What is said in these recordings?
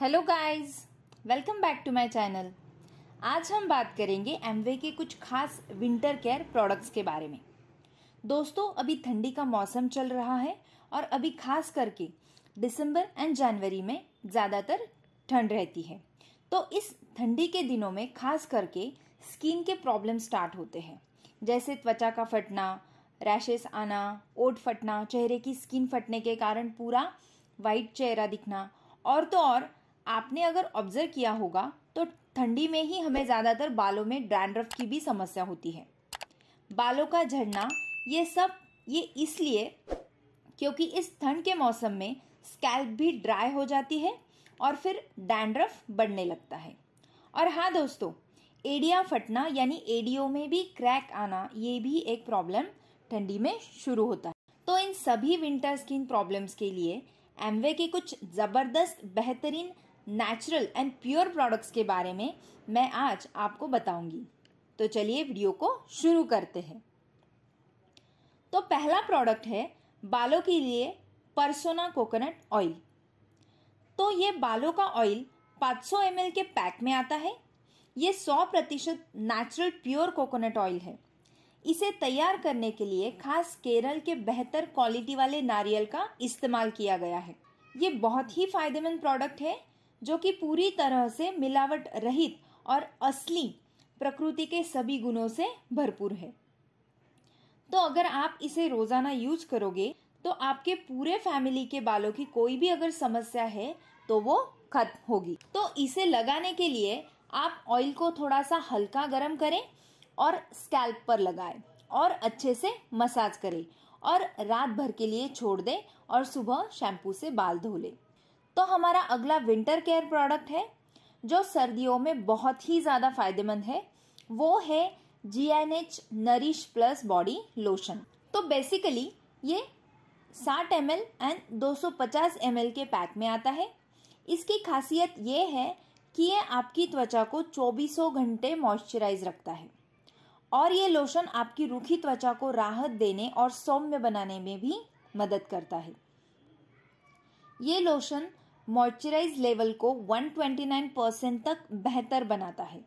hello guys welcome back to my channel आज हम बात करेंगे एमवे के कुछ खास विंटर केयर प्रोडक्ट्स के बारे में दोस्तों अभी ठंडी का मौसम चल रहा है और अभी खास करके दिसंबर एंड जनवरी में ज़्यादातर ठंड रहती है तो इस ठंडी के दिनों में खास करके स्किन के प्रॉब्लम स्टार्ट होते हैं जैसे त्वचा का फटना रैशेस आना ओट फटना चेहरे की स्किन फटने के कारण पूरा वाइट चेहरा दिखना और तो और आपने अगर ऑब्जर्व किया होगा तो ठंडी में ही हमें ज़्यादातर बालों में डैंड्रफ की भी समस्या होती है बालों का झड़ना ये सब ये इसलिए क्योंकि इस ठंड के मौसम में स्कैल्प भी ड्राई हो जाती है और फिर डैंड्रफ बढ़ने लगता है और हाँ दोस्तों एडिया फटना यानी एडियो में भी क्रैक आना ये भी एक प्रॉब्लम ठंडी में शुरू होता है तो इन सभी विंटर स्किन प्रॉब्लम्स के लिए एमवे के कुछ ज़बरदस्त बेहतरीन नेचुरल एंड प्योर प्रोडक्ट्स के बारे में मैं आज आपको बताऊंगी तो चलिए वीडियो को शुरू करते हैं तो पहला प्रोडक्ट है बालों के लिए परसोना कोकोनट ऑयल तो ये बालों का ऑयल 500 ml के पैक में आता है ये 100 प्रतिशत नेचुरल प्योर कोकोनट ऑयल है इसे तैयार करने के लिए खास केरल के बेहतर क्वालिटी वाले नारियल का इस्तेमाल किया गया है ये बहुत ही फायदेमंद प्रोडक्ट है जो कि पूरी तरह से मिलावट रहित और असली प्रकृति के सभी गुणों से भरपूर है तो अगर आप इसे रोजाना यूज करोगे तो आपके पूरे फैमिली के बालों की कोई भी अगर समस्या है तो वो खत्म होगी तो इसे लगाने के लिए आप ऑयल को थोड़ा सा हल्का गर्म करें और स्कैल्प पर लगाएं और अच्छे से मसाज करें और रात भर के लिए छोड़ दें और सुबह शैम्पू से बाल धो लें तो हमारा अगला विंटर केयर प्रोडक्ट है जो सर्दियों में बहुत ही ज़्यादा फायदेमंद है वो है G N H nourish plus body lotion तो बेसिकली ये 60 M L and 250 M L के पैक में आता है इसकी खासियत ये है कि ये आपकी त्वचा को चौबीसों घंटे मॉइस्चराइज रखता है और ये लोशन आपकी रूखी त्वचा को राहत देने और सौम्य बनाने में भी मदद करता है ये लोशन मॉइस्चराइज लेवल को 129 परसेंट तक बेहतर बनाता है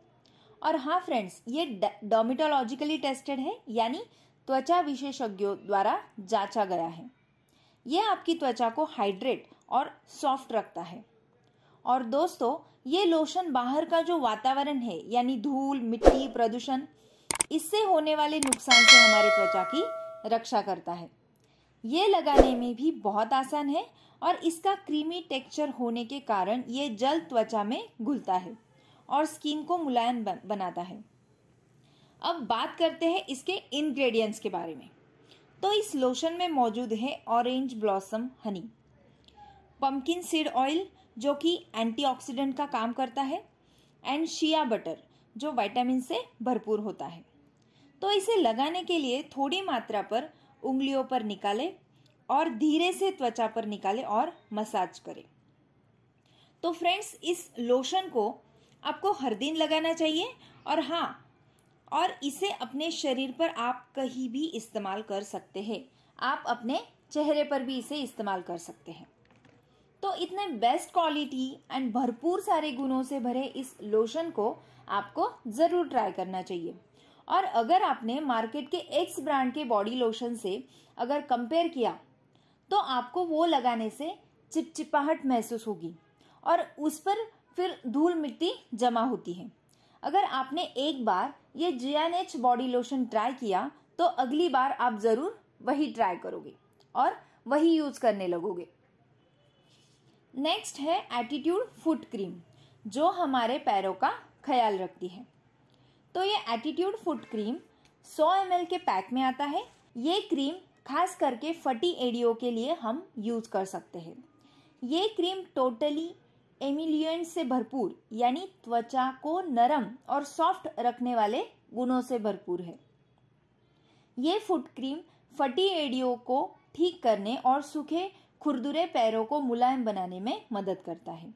और हाँ फ्रेंड्स ये डोमिटोलॉजिकली टेस्टेड है यानी त्वचा विशेषज्ञों द्वारा जांचा गया है यह आपकी त्वचा को हाइड्रेट और सॉफ्ट रखता है और दोस्तों ये लोशन बाहर का जो वातावरण है यानी धूल मिट्टी प्रदूषण इससे होने वाले नुकसान से हमारी त्वचा की रक्षा करता है ये लगाने में भी बहुत आसान है और इसका क्रीमी टेक्सचर होने के कारण ये जल त्वचा में घुलता है और स्किन को मुलायम बनाता है अब बात करते हैं इसके इंग्रेडिएंट्स के बारे में तो इस लोशन में मौजूद है orange blossom honey pumpkin seed oil जो कि एंटीऑक्सीडेंट का काम करता है एंड शिया बटर जो वाइटामिन से भरपूर होता है तो इसे लगाने के लिए थोड़ी मात्रा पर उंगलियों पर निकालें और धीरे से त्वचा पर निकालें और मसाज करें तो फ्रेंड्स इस लोशन को आपको हर दिन लगाना चाहिए और हाँ और इसे अपने शरीर पर आप कहीं भी इस्तेमाल कर सकते हैं आप अपने चेहरे पर भी इसे इस्तेमाल कर सकते हैं तो इतने बेस्ट क्वालिटी एंड भरपूर सारे गुणों से भरे इस लोशन को आपको ज़रूर ट्राई करना चाहिए और अगर आपने मार्केट के एक्स ब्रांड के बॉडी लोशन से अगर कंपेयर किया तो आपको वो लगाने से चिपचिपाहट महसूस होगी और उस पर फिर धूल मिट्टी जमा होती है अगर आपने एक बार ये जी बॉडी लोशन ट्राई किया तो अगली बार आप ज़रूर वही ट्राई करोगे और वही यूज़ करने लगोगे नेक्स्ट है एटीट्यूड फुट क्रीम जो हमारे पैरों का ख्याल रखती है तो ये एटीट्यूड फुट क्रीम 100 एम के पैक में आता है ये क्रीम खास करके फटी एडियो के लिए हम यूज़ कर सकते हैं ये क्रीम टोटली एमिलियन से भरपूर यानी त्वचा को नरम और सॉफ्ट रखने वाले गुणों से भरपूर है ये फुट क्रीम फटी एडियो को ठीक करने और सूखे खुरदुरे पैरों को मुलायम बनाने में मदद करता है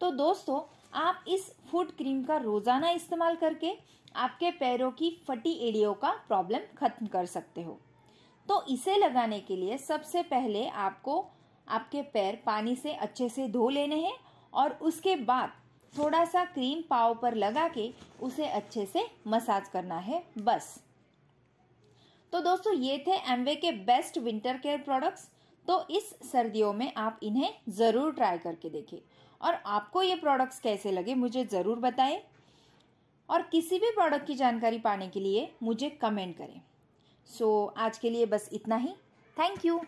तो दोस्तों आप इस फुट क्रीम का रोज़ाना इस्तेमाल करके आपके पैरों की फटी एडियो का प्रॉब्लम खत्म कर सकते हो तो इसे लगाने के लिए सबसे पहले आपको आपके पैर पानी से अच्छे से धो लेने हैं और उसके बाद थोड़ा सा क्रीम पाव पर लगा के उसे अच्छे से मसाज करना है बस तो दोस्तों ये थे एमवे के बेस्ट विंटर केयर प्रोडक्ट्स तो इस सर्दियों में आप इन्हें ज़रूर ट्राई करके देखें और आपको ये प्रोडक्ट्स कैसे लगे मुझे ज़रूर बताएं और किसी भी प्रोडक्ट की जानकारी पाने के लिए मुझे कमेंट करें सो so, आज के लिए बस इतना ही थैंक यू